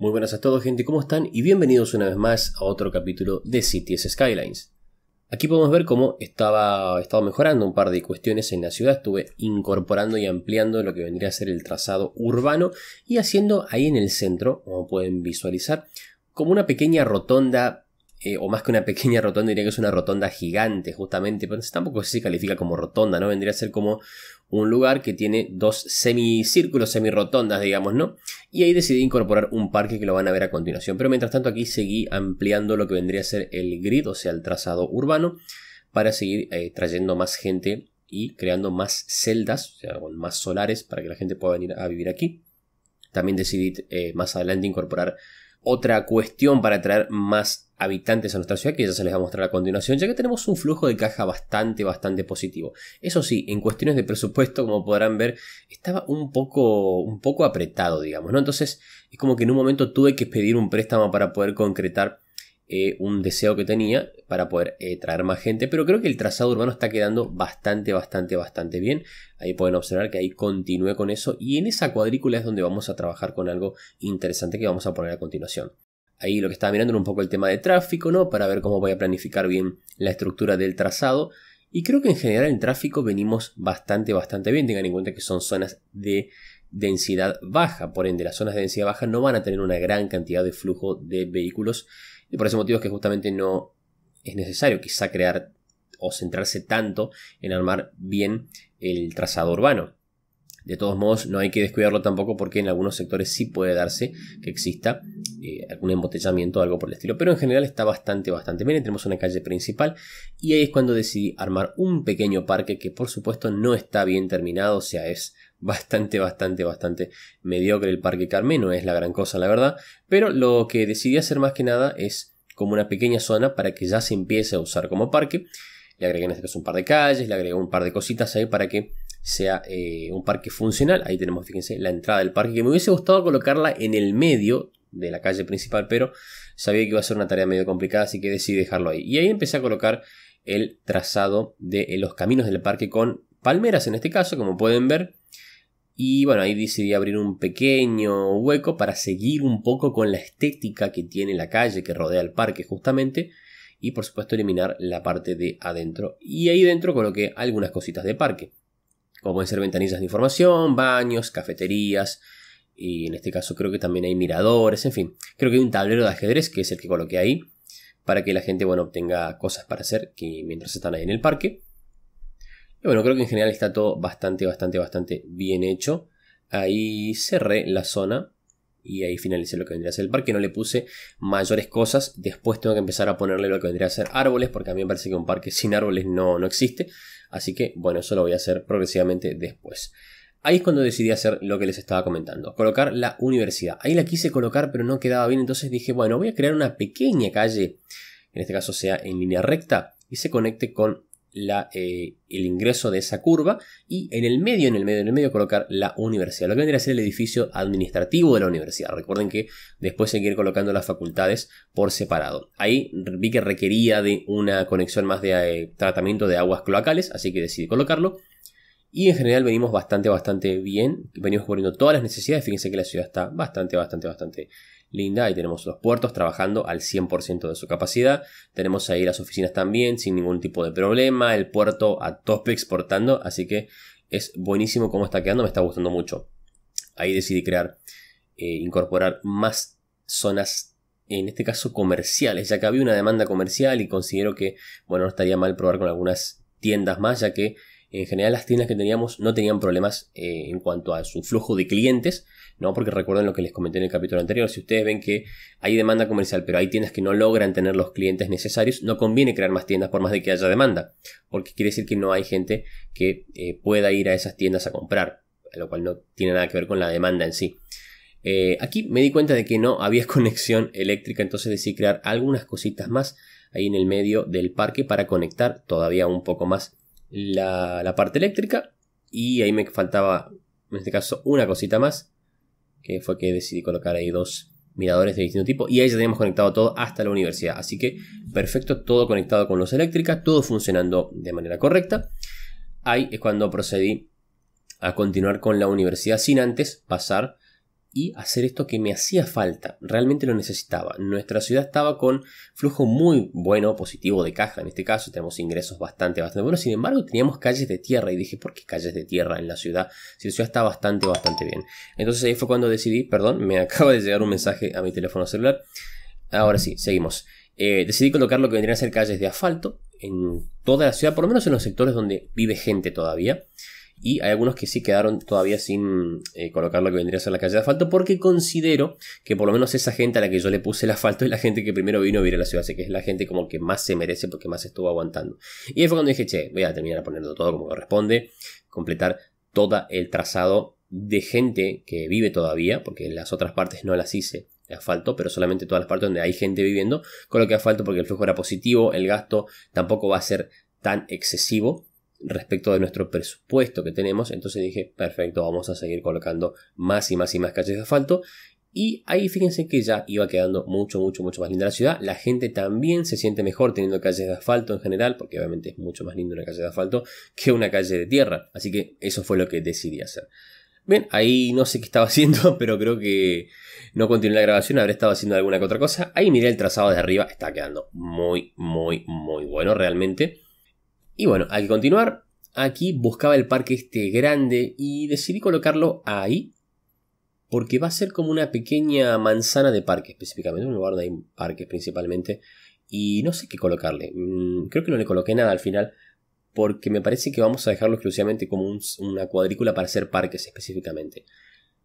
Muy buenas a todos gente, ¿cómo están? Y bienvenidos una vez más a otro capítulo de Cities Skylines. Aquí podemos ver cómo estaba, estaba mejorando un par de cuestiones en la ciudad, estuve incorporando y ampliando lo que vendría a ser el trazado urbano y haciendo ahí en el centro, como pueden visualizar, como una pequeña rotonda eh, o más que una pequeña rotonda, diría que es una rotonda gigante, justamente, pero tampoco se califica como rotonda, ¿no? Vendría a ser como un lugar que tiene dos semicírculos, semirotondas, digamos, ¿no? Y ahí decidí incorporar un parque que lo van a ver a continuación. Pero mientras tanto aquí seguí ampliando lo que vendría a ser el grid, o sea, el trazado urbano, para seguir eh, trayendo más gente y creando más celdas, o sea, más solares, para que la gente pueda venir a vivir aquí. También decidí eh, más adelante incorporar otra cuestión para traer más habitantes a nuestra ciudad, que ya se les va a mostrar a continuación, ya que tenemos un flujo de caja bastante, bastante positivo. Eso sí, en cuestiones de presupuesto, como podrán ver, estaba un poco, un poco apretado, digamos, ¿no? Entonces, es como que en un momento tuve que pedir un préstamo para poder concretar eh, un deseo que tenía para poder eh, traer más gente, pero creo que el trazado urbano está quedando bastante, bastante, bastante bien. Ahí pueden observar que ahí continúe con eso y en esa cuadrícula es donde vamos a trabajar con algo interesante que vamos a poner a continuación. Ahí lo que estaba mirando era un poco el tema de tráfico, ¿no? Para ver cómo voy a planificar bien la estructura del trazado. Y creo que en general en tráfico venimos bastante, bastante bien. Tengan en cuenta que son zonas de densidad baja. Por ende, las zonas de densidad baja no van a tener una gran cantidad de flujo de vehículos. Y por ese motivo es que justamente no es necesario quizá crear o centrarse tanto en armar bien el trazado urbano. De todos modos, no hay que descuidarlo tampoco porque en algunos sectores sí puede darse que exista eh, algún embotellamiento o algo por el estilo. Pero en general está bastante, bastante bien. Tenemos una calle principal y ahí es cuando decidí armar un pequeño parque que por supuesto no está bien terminado, o sea, es bastante, bastante, bastante mediocre el parque Carmen, no es la gran cosa la verdad. Pero lo que decidí hacer más que nada es como una pequeña zona para que ya se empiece a usar como parque. Le agregué en este caso un par de calles, le agregué un par de cositas ahí para que sea eh, un parque funcional. Ahí tenemos, fíjense, la entrada del parque, que me hubiese gustado colocarla en el medio de la calle principal, pero sabía que iba a ser una tarea medio complicada, así que decidí dejarlo ahí. Y ahí empecé a colocar el trazado de eh, los caminos del parque con palmeras en este caso, como pueden ver. Y bueno, ahí decidí abrir un pequeño hueco para seguir un poco con la estética que tiene la calle que rodea el parque justamente. Y por supuesto eliminar la parte de adentro. Y ahí dentro coloqué algunas cositas de parque como pueden ser ventanillas de información, baños, cafeterías, y en este caso creo que también hay miradores, en fin, creo que hay un tablero de ajedrez que es el que coloqué ahí, para que la gente, bueno, obtenga cosas para hacer que mientras están ahí en el parque. Y bueno, creo que en general está todo bastante, bastante, bastante bien hecho. Ahí cerré la zona y ahí finalicé lo que vendría a ser el parque. No le puse mayores cosas. Después tengo que empezar a ponerle lo que vendría a ser árboles, porque a mí me parece que un parque sin árboles no, no existe. Así que bueno, eso lo voy a hacer progresivamente después. Ahí es cuando decidí hacer lo que les estaba comentando, colocar la universidad. Ahí la quise colocar pero no quedaba bien, entonces dije, bueno, voy a crear una pequeña calle, en este caso sea en línea recta, y se conecte con la, eh, el ingreso de esa curva y en el medio, en el medio, en el medio colocar la universidad, lo que vendría a ser el edificio administrativo de la universidad. Recuerden que después seguir que colocando las facultades por separado. Ahí vi que requería de una conexión más de eh, tratamiento de aguas cloacales, así que decidí colocarlo. Y en general venimos bastante, bastante bien. Venimos cubriendo todas las necesidades. Fíjense que la ciudad está bastante, bastante, bastante linda. Ahí tenemos los puertos trabajando al 100% de su capacidad. Tenemos ahí las oficinas también sin ningún tipo de problema. El puerto a tope exportando. Así que es buenísimo cómo está quedando. Me está gustando mucho. Ahí decidí crear, eh, incorporar más zonas en este caso comerciales, ya que había una demanda comercial y considero que, bueno, no estaría mal probar con algunas tiendas más, ya que en general las tiendas que teníamos no tenían problemas eh, en cuanto a su flujo de clientes, ¿no? Porque recuerden lo que les comenté en el capítulo anterior, si ustedes ven que hay demanda comercial, pero hay tiendas que no logran tener los clientes necesarios, no conviene crear más tiendas por más de que haya demanda, porque quiere decir que no hay gente que eh, pueda ir a esas tiendas a comprar, lo cual no tiene nada que ver con la demanda en sí. Eh, aquí me di cuenta de que no había conexión eléctrica, entonces decidí crear algunas cositas más ahí en el medio del parque para conectar todavía un poco más la, la parte eléctrica. Y ahí me faltaba, en este caso, una cosita más que fue que decidí colocar ahí dos miradores de distinto tipo y ahí ya teníamos conectado todo hasta la universidad. Así que perfecto, todo conectado con los eléctrica, todo funcionando de manera correcta. Ahí es cuando procedí a continuar con la universidad sin antes pasar y hacer esto que me hacía falta, realmente lo necesitaba. Nuestra ciudad estaba con flujo muy bueno, positivo de caja, en este caso tenemos ingresos bastante, bastante buenos, sin embargo teníamos calles de tierra y dije, ¿por qué calles de tierra en la ciudad? Si la ciudad está bastante, bastante bien. Entonces ahí fue cuando decidí, perdón, me acaba de llegar un mensaje a mi teléfono celular. Ahora sí, seguimos. Eh, decidí colocar lo que vendrían a ser calles de asfalto en toda la ciudad, por lo menos en los sectores donde vive gente todavía y hay algunos que sí quedaron todavía sin eh, colocar lo que vendría a ser la calle de asfalto porque considero que por lo menos esa gente a la que yo le puse el asfalto es la gente que primero vino a vivir a la ciudad, así que es la gente como que más se merece porque más estuvo aguantando. Y ahí fue cuando dije, che, voy a terminar ponerlo todo como corresponde, completar todo el trazado de gente que vive todavía, porque las otras partes no las hice de asfalto, pero solamente todas las partes donde hay gente viviendo, coloqué asfalto porque el flujo era positivo, el gasto tampoco va a ser tan excesivo respecto de nuestro presupuesto que tenemos. Entonces dije, perfecto, vamos a seguir colocando más y más y más calles de asfalto. Y ahí fíjense que ya iba quedando mucho, mucho, mucho más linda la ciudad. La gente también se siente mejor teniendo calles de asfalto en general, porque obviamente es mucho más lindo una calle de asfalto que una calle de tierra. Así que eso fue lo que decidí hacer. Bien, ahí no sé qué estaba haciendo, pero creo que no continué la grabación, habré estado haciendo alguna que otra cosa. Ahí miré el trazado de arriba, está quedando muy, muy, muy bueno realmente. Y bueno, hay que continuar. Aquí buscaba el parque este grande y decidí colocarlo ahí porque va a ser como una pequeña manzana de parque específicamente, un lugar donde hay parques principalmente. Y no sé qué colocarle. Mm, creo que no le coloqué nada al final porque me parece que vamos a dejarlo exclusivamente como una cuadrícula para hacer parques específicamente.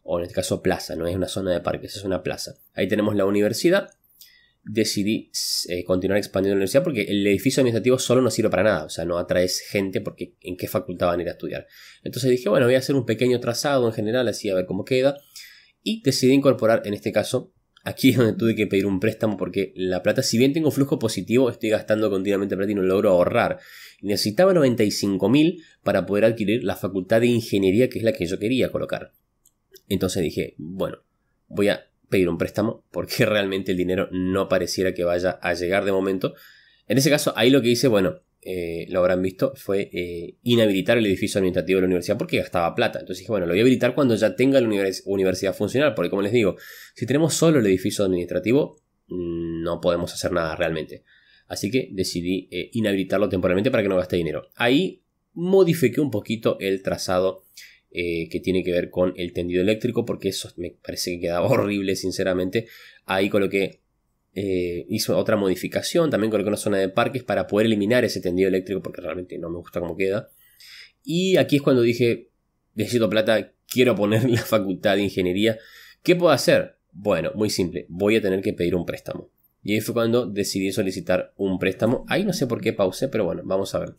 O en este caso plaza, no es una zona de parques, es una plaza. Ahí tenemos la universidad, decidí eh, continuar expandiendo la universidad porque el edificio administrativo solo no sirve para nada, o sea, no atraes gente porque en qué facultad van a ir a estudiar. Entonces dije, bueno, voy a hacer un pequeño trazado en general, así a ver cómo queda, y decidí incorporar, en este caso, aquí donde tuve que pedir un préstamo porque la plata, si bien tengo flujo positivo, estoy gastando continuamente plata y no logro ahorrar. Necesitaba 95 mil para poder adquirir la facultad de ingeniería que es la que yo quería colocar. Entonces dije, bueno, voy a pedir un préstamo porque realmente el dinero no pareciera que vaya a llegar de momento. En ese caso, ahí lo que hice, bueno, eh, lo habrán visto, fue eh, inhabilitar el edificio administrativo de la universidad porque gastaba plata. Entonces dije, bueno, lo voy a habilitar cuando ya tenga la universidad funcional, porque como les digo, si tenemos solo el edificio administrativo, mm, no podemos hacer nada realmente. Así que decidí eh, inhabilitarlo temporalmente para que no gaste dinero. Ahí modifiqué un poquito el trazado eh, que tiene que ver con el tendido eléctrico, porque eso me parece que quedaba horrible, sinceramente. Ahí coloqué, eh, hizo otra modificación, también coloqué una zona de parques para poder eliminar ese tendido eléctrico, porque realmente no me gusta cómo queda. Y aquí es cuando dije, necesito plata, quiero poner la facultad de ingeniería. ¿Qué puedo hacer? Bueno, muy simple, voy a tener que pedir un préstamo. Y ahí fue cuando decidí solicitar un préstamo. Ahí no sé por qué pausé, pero bueno, vamos a ver.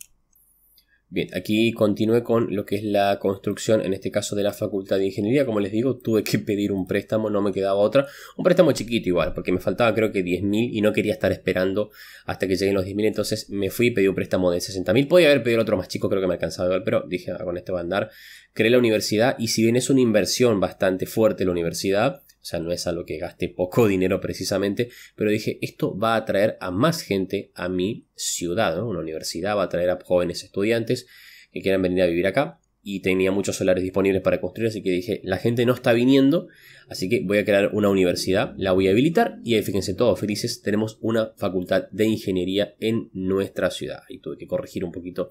Bien, aquí continué con lo que es la construcción, en este caso de la Facultad de Ingeniería. Como les digo, tuve que pedir un préstamo, no me quedaba otra. Un préstamo chiquito igual, porque me faltaba creo que 10.000 y no quería estar esperando hasta que lleguen los 10.000. Entonces me fui y pedí un préstamo de 60.000. Podía haber pedido otro más chico, creo que me alcanzaba igual, pero dije, ah, con este va a andar. Creé la universidad y si bien es una inversión bastante fuerte la universidad, o sea, no es algo lo que gaste poco dinero precisamente, pero dije, esto va a atraer a más gente a mi ciudad, ¿no? Una universidad va a atraer a jóvenes estudiantes que quieran venir a vivir acá. Y tenía muchos solares disponibles para construir, así que dije, la gente no está viniendo, así que voy a crear una universidad, la voy a habilitar y ahí fíjense todos felices, tenemos una facultad de ingeniería en nuestra ciudad. Y tuve que corregir un poquito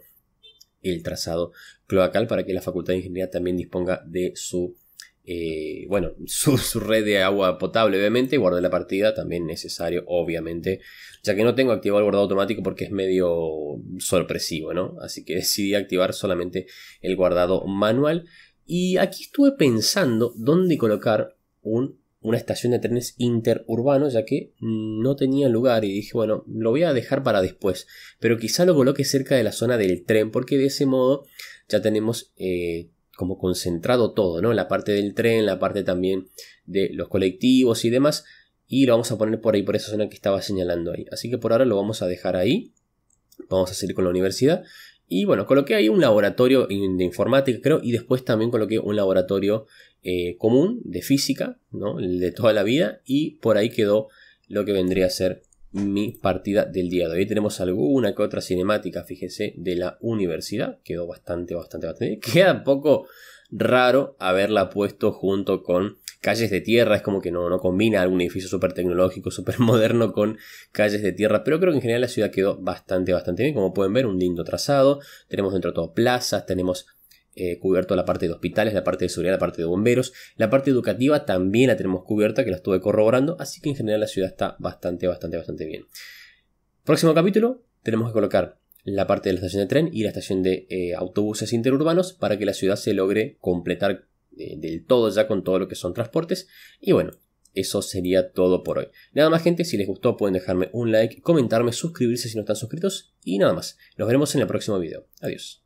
el trazado cloacal para que la facultad de ingeniería también disponga de su eh, bueno, su, red de agua potable, obviamente, y guardé la partida, también necesario, obviamente, ya que no tengo activado el guardado automático porque es medio sorpresivo, ¿no? Así que decidí activar solamente el guardado manual. Y aquí estuve pensando dónde colocar una estación de trenes interurbano, ya que no tenía lugar y dije, bueno, lo voy a dejar para después, pero quizá lo coloque cerca de la zona del tren, porque de ese modo ya tenemos... Eh, como concentrado todo, ¿no? La parte del tren, la parte también de los colectivos y demás. Y lo vamos a poner por ahí, por esa zona que estaba señalando ahí. Así que por ahora lo vamos a dejar ahí. Vamos a seguir con la universidad. Y bueno, coloqué ahí un laboratorio de informática, creo, y después también coloqué un laboratorio eh, común de física, ¿no? El de toda la vida, y por ahí quedó lo que vendría a ser mi partida del día de hoy. Tenemos alguna que otra cinemática, fíjense, de la universidad. Quedó bastante, bastante, bastante. Queda un poco raro haberla puesto junto con calles de tierra. Es como que no, no combina algún edificio súper tecnológico, súper moderno con calles de tierra. Pero creo que en general la ciudad quedó bastante, bastante bien. Como pueden ver, un lindo trazado. Tenemos dentro todo plazas, tenemos eh, cubierto la parte de hospitales, la parte de seguridad, la parte de bomberos. La parte educativa también la tenemos cubierta, que la estuve corroborando, así que en general la ciudad está bastante, bastante, bastante bien. Próximo capítulo, tenemos que colocar la parte de la estación de tren y la estación de eh, autobuses interurbanos para que la ciudad se logre completar eh, del todo ya con todo lo que son transportes. Y bueno, eso sería todo por hoy. Nada más gente, si les gustó pueden dejarme un like, comentarme, suscribirse si no están suscritos y nada más. Nos veremos en el próximo video. Adiós.